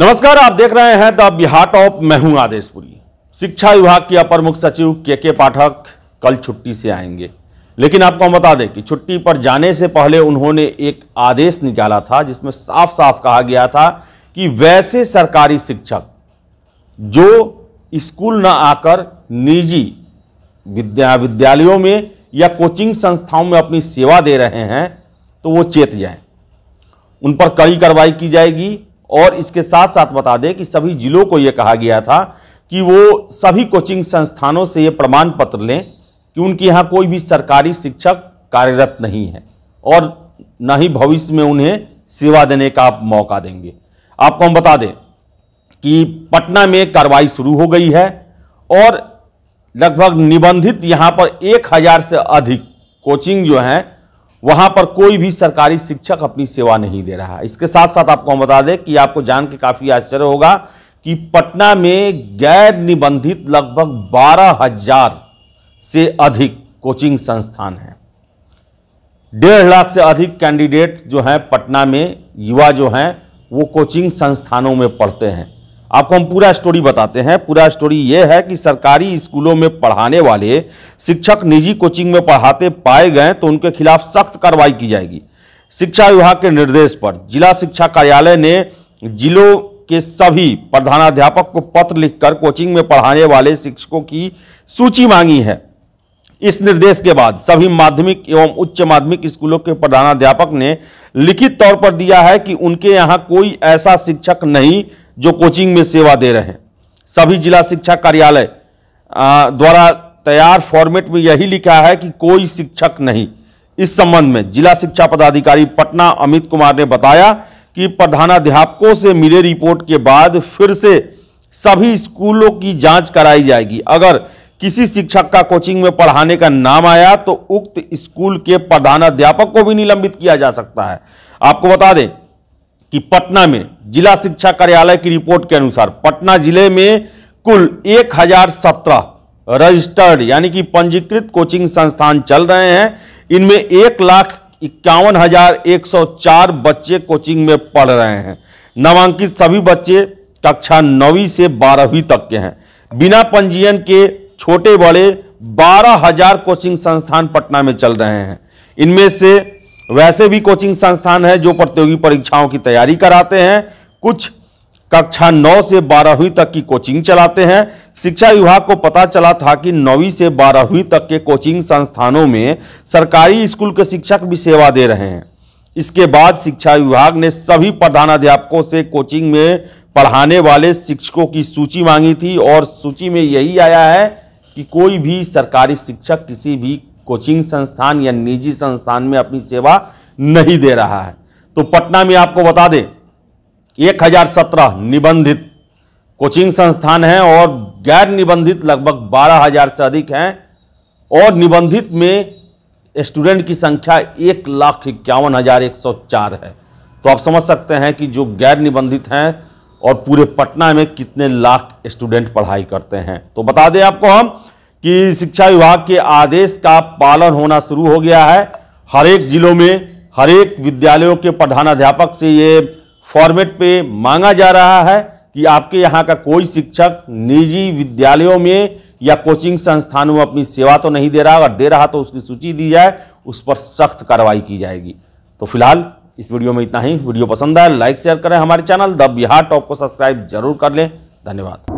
नमस्कार आप देख रहे हैं द बिहार टॉप मैं हूं आदेशपुरी शिक्षा विभाग के अपर मुख्य सचिव के के पाठक कल छुट्टी से आएंगे लेकिन आपको हम बता दें कि छुट्टी पर जाने से पहले उन्होंने एक आदेश निकाला था जिसमें साफ साफ कहा गया था कि वैसे सरकारी शिक्षक जो स्कूल न आकर निजी विद्या विद्यालयों में या कोचिंग संस्थाओं में अपनी सेवा दे रहे हैं तो वो चेत जाएं उन पर कड़ी कार्रवाई की जाएगी और इसके साथ साथ बता दें कि सभी जिलों को ये कहा गया था कि वो सभी कोचिंग संस्थानों से ये प्रमाण पत्र लें कि उनके यहाँ कोई भी सरकारी शिक्षक कार्यरत नहीं है और न ही भविष्य में उन्हें सेवा देने का आप मौका देंगे आपको हम बता दें कि पटना में कार्रवाई शुरू हो गई है और लगभग निबंधित यहाँ पर एक हज़ार से अधिक कोचिंग जो हैं वहाँ पर कोई भी सरकारी शिक्षक अपनी सेवा नहीं दे रहा इसके साथ साथ आपको हम बता दें कि आपको जान के काफ़ी आश्चर्य होगा कि पटना में गैर निबंधित लगभग बारह हजार से अधिक कोचिंग संस्थान हैं डेढ़ लाख से अधिक कैंडिडेट जो हैं पटना में युवा जो हैं वो कोचिंग संस्थानों में पढ़ते हैं आपको हम पूरा स्टोरी बताते हैं पूरा स्टोरी ये है कि सरकारी स्कूलों में पढ़ाने वाले शिक्षक निजी कोचिंग में पढ़ाते पाए गए तो उनके खिलाफ सख्त कार्रवाई की जाएगी शिक्षा विभाग के निर्देश पर जिला शिक्षा कार्यालय ने जिलों के सभी प्रधानाध्यापक को पत्र लिखकर कोचिंग में पढ़ाने वाले शिक्षकों की सूची मांगी है इस निर्देश के बाद सभी माध्यमिक एवं उच्च माध्यमिक स्कूलों के प्रधानाध्यापक ने लिखित तौर पर दिया है कि उनके यहाँ कोई ऐसा शिक्षक नहीं जो कोचिंग में सेवा दे रहे हैं सभी जिला शिक्षा कार्यालय द्वारा तैयार फॉर्मेट में यही लिखा है कि कोई शिक्षक नहीं इस संबंध में जिला शिक्षा पदाधिकारी पटना अमित कुमार ने बताया कि प्रधानाध्यापकों से मिले रिपोर्ट के बाद फिर से सभी स्कूलों की जांच कराई जाएगी अगर किसी शिक्षक का कोचिंग में पढ़ाने का नाम आया तो उक्त स्कूल के प्रधानाध्यापक को भी निलंबित किया जा सकता है आपको बता दें कि पटना में जिला शिक्षा कार्यालय की रिपोर्ट के अनुसार पटना जिले में कुल एक हजार सत्रह रजिस्टर्ड यानी कि पंजीकृत कोचिंग संस्थान चल रहे हैं इनमें एक लाख इक्यावन हजार एक सौ चार बच्चे कोचिंग में पढ़ रहे हैं नामांकित सभी बच्चे कक्षा नौवीं से बारहवीं तक के हैं बिना पंजीयन के छोटे बड़े बारह हजार कोचिंग संस्थान पटना में चल रहे हैं इनमें से वैसे भी कोचिंग संस्थान है जो प्रतियोगी परीक्षाओं की तैयारी कराते हैं कुछ कक्षा नौ से बारहवीं तक की कोचिंग चलाते हैं शिक्षा विभाग को पता चला था कि नौवीं से बारहवीं तक के कोचिंग संस्थानों में सरकारी स्कूल के शिक्षक भी सेवा दे रहे हैं इसके बाद शिक्षा विभाग ने सभी प्रधानाध्यापकों से कोचिंग में पढ़ाने वाले शिक्षकों की सूची मांगी थी और सूची में यही आया है कि कोई भी सरकारी शिक्षक किसी भी कोचिंग संस्थान या निजी संस्थान में अपनी सेवा नहीं दे रहा है तो पटना में आपको बता दें एक हजार सत्रह निबंधित कोचिंग संस्थान हैं और गैर निबंधित लगभग बारह हजार से अधिक हैं और निबंधित में स्टूडेंट की संख्या एक लाख इक्यावन हज़ार एक सौ चार है तो आप समझ सकते हैं कि जो गैर निबंधित हैं और पूरे पटना में कितने लाख स्टूडेंट पढ़ाई करते हैं तो बता दें आपको हम कि शिक्षा विभाग के आदेश का पालन होना शुरू हो गया है हर एक जिलों में हर एक विद्यालयों के प्रधानाध्यापक से ये फॉर्मेट पे मांगा जा रहा है कि आपके यहाँ का कोई शिक्षक निजी विद्यालयों में या कोचिंग संस्थानों में अपनी सेवा तो नहीं दे रहा अगर दे रहा तो उसकी सूची दी जाए उस पर सख्त कार्रवाई की जाएगी तो फिलहाल इस वीडियो में इतना ही वीडियो पसंद आए लाइक शेयर करें हमारे चैनल द बिहार टॉप को सब्सक्राइब जरूर कर लें धन्यवाद